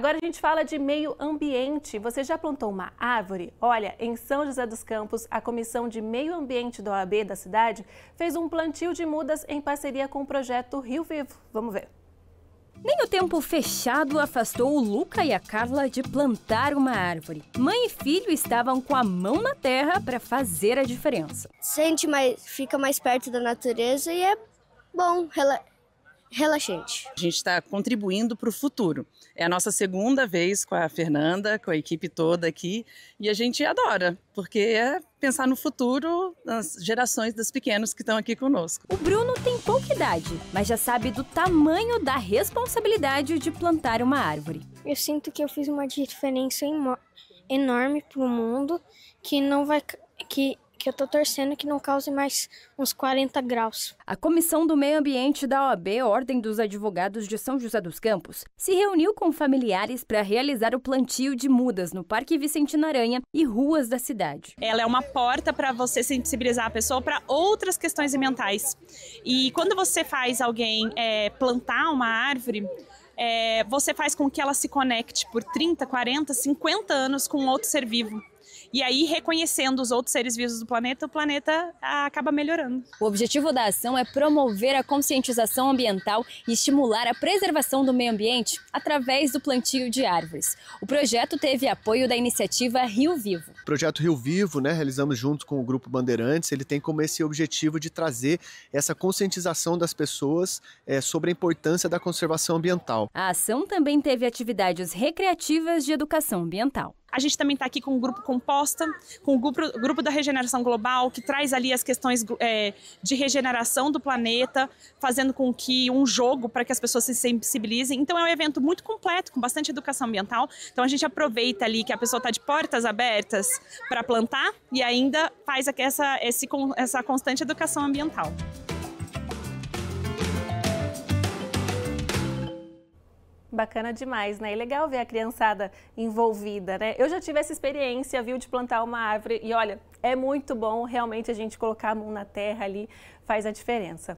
Agora a gente fala de meio ambiente. Você já plantou uma árvore? Olha, em São José dos Campos, a Comissão de Meio Ambiente da OAB da cidade fez um plantio de mudas em parceria com o projeto Rio Vivo. Vamos ver. Nem o tempo fechado afastou o Luca e a Carla de plantar uma árvore. Mãe e filho estavam com a mão na terra para fazer a diferença. Sente mais, fica mais perto da natureza e é bom, relaxante. A gente está contribuindo para o futuro. É a nossa segunda vez com a Fernanda, com a equipe toda aqui, e a gente adora, porque é pensar no futuro nas gerações dos pequenos que estão aqui conosco. O Bruno tem pouca idade, mas já sabe do tamanho da responsabilidade de plantar uma árvore. Eu sinto que eu fiz uma diferença enorme para o mundo, que não vai que que eu tô torcendo que não cause mais uns 40 graus. A Comissão do Meio Ambiente da OAB, Ordem dos Advogados de São José dos Campos, se reuniu com familiares para realizar o plantio de mudas no Parque Vicente Aranha e ruas da cidade. Ela é uma porta para você sensibilizar a pessoa para outras questões ambientais. E quando você faz alguém é, plantar uma árvore, é, você faz com que ela se conecte por 30, 40, 50 anos com outro ser vivo. E aí, reconhecendo os outros seres vivos do planeta, o planeta ah, acaba melhorando. O objetivo da ação é promover a conscientização ambiental e estimular a preservação do meio ambiente através do plantio de árvores. O projeto teve apoio da iniciativa Rio Vivo. O projeto Rio Vivo, né, realizamos junto com o Grupo Bandeirantes, ele tem como esse objetivo de trazer essa conscientização das pessoas é, sobre a importância da conservação ambiental. A ação também teve atividades recreativas de educação ambiental. A gente também está aqui com o grupo Composta, com o grupo, grupo da Regeneração Global, que traz ali as questões é, de regeneração do planeta, fazendo com que um jogo para que as pessoas se sensibilizem. Então é um evento muito completo, com bastante educação ambiental. Então a gente aproveita ali que a pessoa está de portas abertas para plantar e ainda faz essa, esse, essa constante educação ambiental. Bacana demais, né? É legal ver a criançada envolvida, né? Eu já tive essa experiência, viu, de plantar uma árvore e olha, é muito bom realmente a gente colocar a mão na terra ali, faz a diferença.